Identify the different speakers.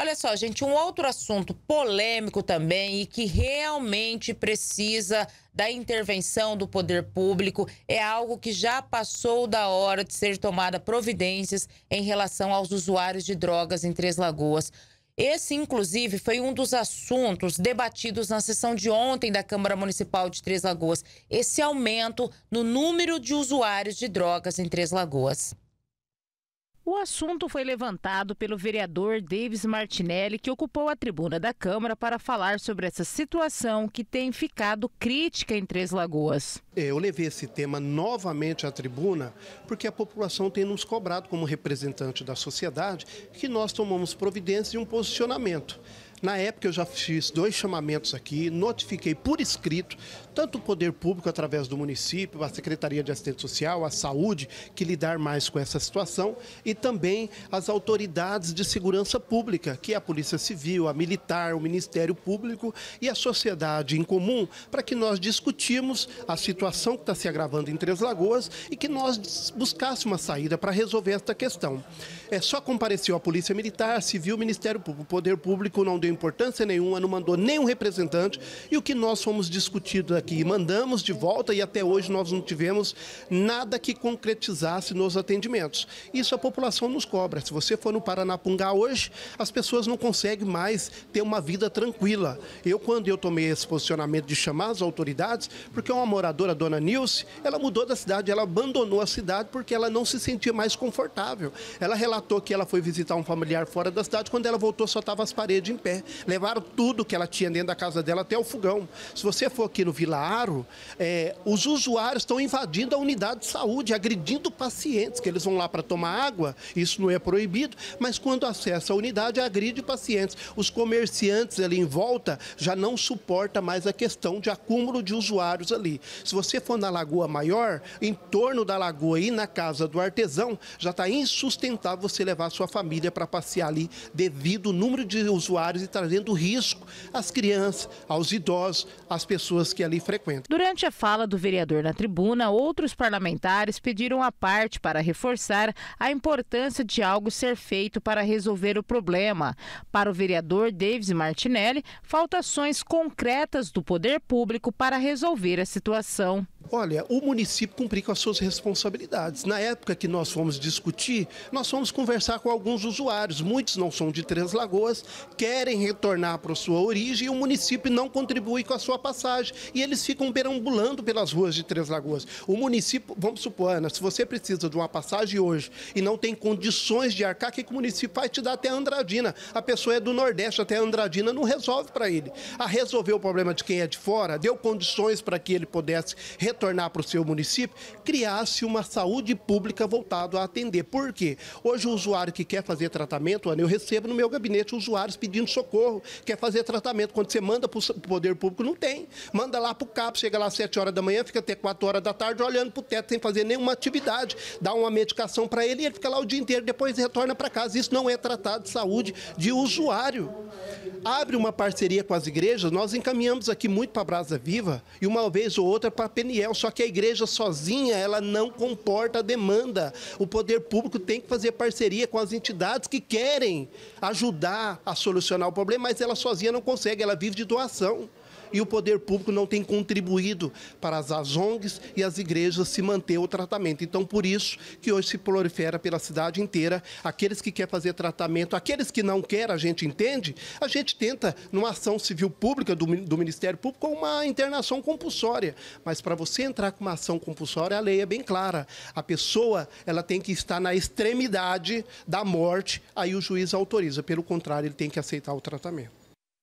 Speaker 1: Olha só, gente, um outro assunto polêmico também e que realmente precisa da intervenção do poder público é algo que já passou da hora de ser tomada providências em relação aos usuários de drogas em Três Lagoas. Esse, inclusive, foi um dos assuntos debatidos na sessão de ontem da Câmara Municipal de Três Lagoas. Esse aumento no número de usuários de drogas em Três Lagoas. O assunto foi levantado pelo vereador Davis Martinelli, que ocupou a tribuna da Câmara para falar sobre essa situação que tem
Speaker 2: ficado crítica em Três Lagoas. É, eu levei esse tema novamente à tribuna porque a população tem nos cobrado, como representante da sociedade, que nós tomamos providência e um posicionamento. Na época eu já fiz dois chamamentos aqui, notifiquei por escrito, tanto o poder público através do município, a Secretaria de Assistência Social, a saúde, que lidar mais com essa situação, e também as autoridades de segurança pública, que é a Polícia Civil, a Militar, o Ministério Público e a sociedade em comum, para que nós discutimos a situação que está se agravando em Três Lagoas e que nós buscássemos uma saída para resolver esta questão. É só compareceu a Polícia Militar, Civil, Ministério Público, o Poder Público não deu deu importância nenhuma, não mandou nenhum representante. E o que nós fomos discutido aqui, mandamos de volta e até hoje nós não tivemos nada que concretizasse nos atendimentos. Isso a população nos cobra. Se você for no Paranapungá hoje, as pessoas não conseguem mais ter uma vida tranquila. Eu, quando eu tomei esse posicionamento de chamar as autoridades, porque uma moradora, dona Nilce, ela mudou da cidade, ela abandonou a cidade porque ela não se sentia mais confortável. Ela relatou que ela foi visitar um familiar fora da cidade, quando ela voltou só estava as paredes em pé. Levaram tudo que ela tinha dentro da casa dela até o fogão. Se você for aqui no Vila Aro, é, os usuários estão invadindo a unidade de saúde, agredindo pacientes, que eles vão lá para tomar água, isso não é proibido, mas quando acessa a unidade, agride pacientes. Os comerciantes ali em volta já não suporta mais a questão de acúmulo de usuários ali. Se você for na Lagoa Maior, em torno da lagoa e na casa do artesão, já está insustentável você levar sua família para passear ali devido ao número de usuários trazendo risco às crianças, aos idosos, às pessoas que ali frequentam.
Speaker 1: Durante a fala do vereador na tribuna, outros parlamentares pediram a parte para reforçar a importância de algo ser feito para resolver o problema. Para o vereador Davis Martinelli, faltações ações concretas do poder
Speaker 2: público para resolver a situação. Olha, o município cumprir com as suas responsabilidades. Na época que nós fomos discutir, nós fomos conversar com alguns usuários. Muitos não são de Três Lagoas, querem retornar para a sua origem e o município não contribui com a sua passagem. E eles ficam perambulando pelas ruas de Três Lagoas. O município, vamos supor, Ana, se você precisa de uma passagem hoje e não tem condições de arcar, o que, que o município vai te dar até Andradina? A pessoa é do Nordeste, até Andradina não resolve para ele. A ah, resolver o problema de quem é de fora, deu condições para que ele pudesse retornar retornar para o seu município, criasse uma saúde pública voltada a atender. Por quê? Hoje o usuário que quer fazer tratamento, eu recebo no meu gabinete usuários pedindo socorro, quer fazer tratamento. Quando você manda para o poder público, não tem. Manda lá para o CAP, chega lá às 7 horas da manhã, fica até 4 horas da tarde olhando para o teto sem fazer nenhuma atividade. Dá uma medicação para ele e ele fica lá o dia inteiro, depois retorna para casa. Isso não é tratado de saúde de usuário abre uma parceria com as igrejas, nós encaminhamos aqui muito para a Brasa Viva e uma vez ou outra para a Peniel, só que a igreja sozinha, ela não comporta a demanda. O poder público tem que fazer parceria com as entidades que querem ajudar a solucionar o problema, mas ela sozinha não consegue, ela vive de doação e o poder público não tem contribuído para as, ONGs e as igrejas se manter o tratamento. Então, por isso que hoje se prolifera pela cidade inteira aqueles que querem fazer tratamento, aqueles que não querem, a gente entende, a gente tenta, numa ação civil pública do, do Ministério Público, uma internação compulsória. Mas para você entrar com uma ação compulsória, a lei é bem clara. A pessoa ela tem que estar na extremidade da morte, aí o juiz autoriza. Pelo contrário, ele tem que aceitar o tratamento.